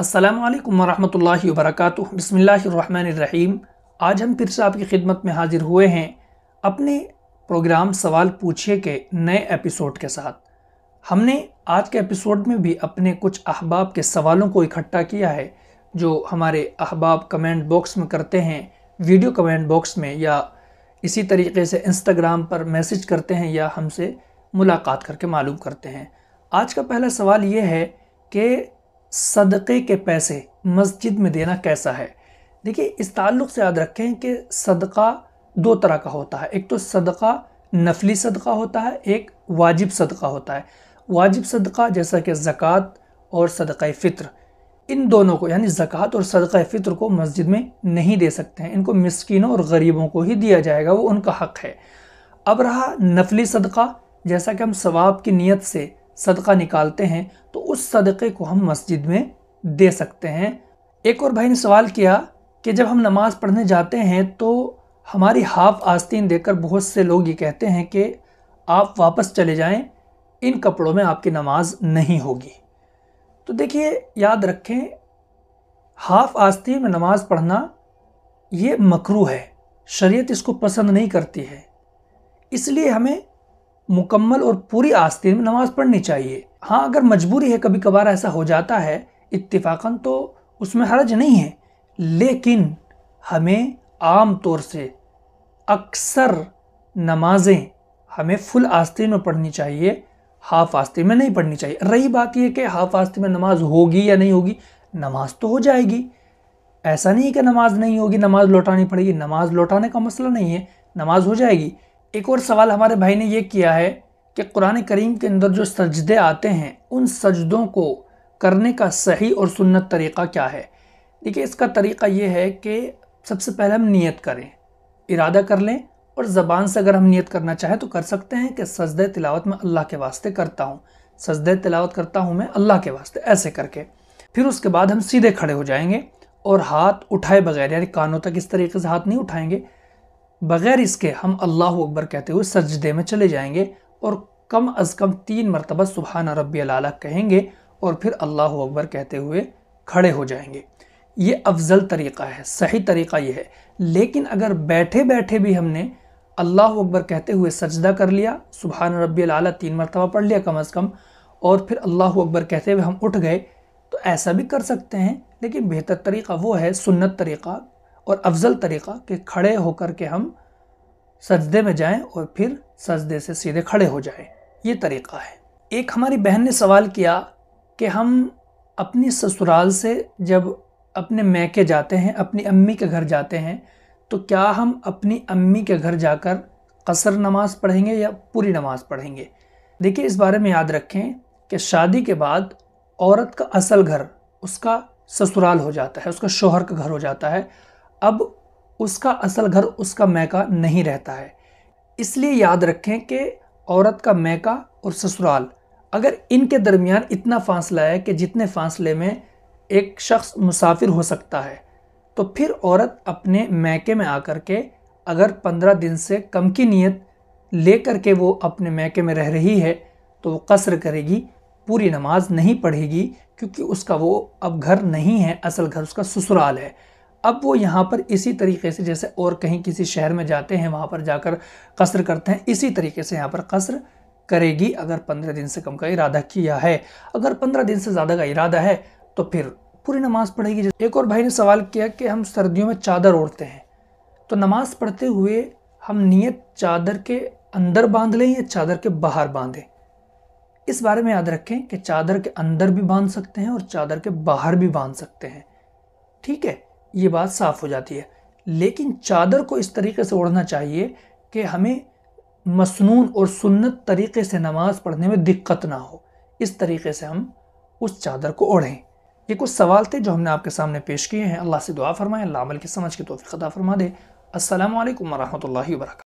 असलकम वरहमल वरक बसमीम आज हम फिर से आपकी खिदमत में हाजिर हुए हैं अपने प्रोग्राम सवाल पूछिए के नए एपिसोड के साथ हमने आज के एपिसोड में भी अपने कुछ अहबाब के सवालों को इकट्ठा किया है जो हमारे अहबाब कमेंट बॉक्स में करते हैं वीडियो कमेंट बॉक्स में या इसी तरीके से इंस्टाग्राम पर मैसेज करते हैं या हमसे मुलाकात करके मालूम करते हैं आज का पहला सवाल ये है कि सदक़े के पैसे मस्जिद में देना कैसा है देखिए इस ताल्लुक़ से याद रखें कि सदका दो तरह का होता है एक तो सदका नफली सदका होता है एक वाजिब सदका होता है वाजिब सदका जैसा कि ज़क़़त और सदक़ फ़ितर इन दोनों को यानी ज़क़़त और सदक़ फ़ितर को मस्जिद में नहीं दे सकते हैं इनको मस्किनों और गरीबों को ही दिया जाएगा वो उनका हक़ है अब रहा नफली सदका जैसा कि हम सवाब की नीयत से सदका निकालते हैं तो उस सदक़े को हम मस्जिद में दे सकते हैं एक और भाई ने सवाल किया कि जब हम नमाज़ पढ़ने जाते हैं तो हमारी हाफ आस्तीन देकर बहुत से लोग ये कहते हैं कि आप वापस चले जाएं इन कपड़ों में आपकी नमाज नहीं होगी तो देखिए याद रखें हाफ आस्तीन में नमाज़ पढ़ना ये मकरू है शरीयत इसको पसंद नहीं करती है इसलिए हमें मुकम्मल और पूरी आस्तीन में नमाज पढ़नी चाहिए हाँ अगर मजबूरी है कभी कभार ऐसा हो जाता है इतफाक़न तो उसमें हर्ज नहीं है लेकिन हमें आम तौर से अक्सर नमाजें हमें फुल आस्तीन में पढ़नी चाहिए हाफ आस्तीन में नहीं पढ़नी चाहिए रही बात यह कि हाफ आस्ती में नमाज होगी या नहीं होगी नमाज तो हो जाएगी ऐसा नहीं है कि नमाज नहीं होगी नमाज लौटानी पड़ेगी नमाज लौटाने का मसला नहीं है नमाज हो जाएगी एक और सवाल हमारे भाई ने यह किया है कि कुरान करीम के अंदर जो सजदे आते हैं उन सजदों को करने का सही और सुन्नत तरीक़ा क्या है देखिए इसका तरीक़ा ये है कि सबसे पहले हम नियत करें इरादा कर लें और ज़बान से अगर हम नियत करना चाहें तो कर सकते हैं कि सजद तिलावत में अल्लाह के वास्ते करता हूँ सजद तिलावत करता हूँ मैं अल्लाह के वास्ते ऐसे करके फिर उसके बाद हम सीधे खड़े हो जाएंगे और हाथ उठाए बगैर यानी कानों तक इस तरीके से हाथ नहीं उठाएंगे बग़ैर इसके हम अल्लाह अकबर कहते हुए सजदे में चले जाएंगे और कम अज़ कम तीन मरतबा सुबहाना रबी अल कहेंगे और फिर अल्लाह अकबर कहते हुए खड़े हो जाएंगे ये अफजल तरीक़ा है सही तरीक़ा यह है लेकिन अगर बैठे बैठे भी हमने अल्लाह अकबर कहते हुए सजदा कर लिया सुबहान रबी अल तीन मरतबा पढ़ लिया कम अज़ कम और फिर अल्लाह अकबर कहते हुए हम उठ गए तो ऐसा भी कर सकते हैं लेकिन बेहतर तरीक़ा वो है सुन्नत तरीक़ा और अफजल तरीक़ा कि खड़े होकर के हम सजदे में जाएं और फिर सजदे से सीधे खड़े हो जाएं ये तरीक़ा है एक हमारी बहन ने सवाल किया कि हम अपनी ससुराल से जब अपने मैके जाते हैं अपनी अम्मी के घर जाते हैं तो क्या हम अपनी अम्मी के घर जाकर कसर नमाज़ पढ़ेंगे या पूरी नमाज़ पढ़ेंगे देखिए इस बारे में याद रखें कि शादी के बाद औरत का असल घर उसका ससुराल हो जाता है उसका शोहर का घर हो जाता है अब उसका असल घर उसका मैका नहीं रहता है इसलिए याद रखें कि औरत का मैका और ससुराल अगर इनके दरमियान इतना फासला है कि जितने फासले में एक शख्स मुसाफिर हो सकता है तो फिर औरत अपने मैके में आकर के अगर पंद्रह दिन से कम की नीयत ले कर के वो अपने मैके में रह रही है तो वो कसर करेगी पूरी नमाज नहीं पढ़ेगी क्योंकि उसका वो अब घर नहीं है असल घर उसका ससुराल है अब वो यहाँ पर इसी तरीके से जैसे और कहीं किसी शहर में जाते हैं वहाँ पर जाकर कसर करते हैं इसी तरीके से यहाँ पर कसर करेगी अगर पंद्रह दिन से कम का इरादा किया है अगर पंद्रह दिन से ज़्यादा का इरादा है तो फिर पूरी नमाज पढ़ेगी एक और भाई ने सवाल किया कि हम सर्दियों में चादर ओढ़ते हैं तो नमाज पढ़ते हुए हम नियत चादर के अंदर बांध लें या चादर के बाहर बांधें इस बारे में याद रखें कि चादर के अंदर भी बांध सकते हैं और चादर के बाहर भी बांध सकते हैं ठीक है ये बात साफ हो जाती है लेकिन चादर को इस तरीके से ओढ़ना चाहिए कि हमें मसनून और सुन्नत तरीके से नमाज़ पढ़ने में दिक्कत ना हो इस तरीके से हम उस चादर को ओढ़ें ये कुछ सवाल थे जो हमने आपके सामने पेश किए हैं अल्लाह से दुआ फरमाएं अल्लाह अमल की समझ के तोफ़ी अदा फरमा दे असल वरहमल वर्क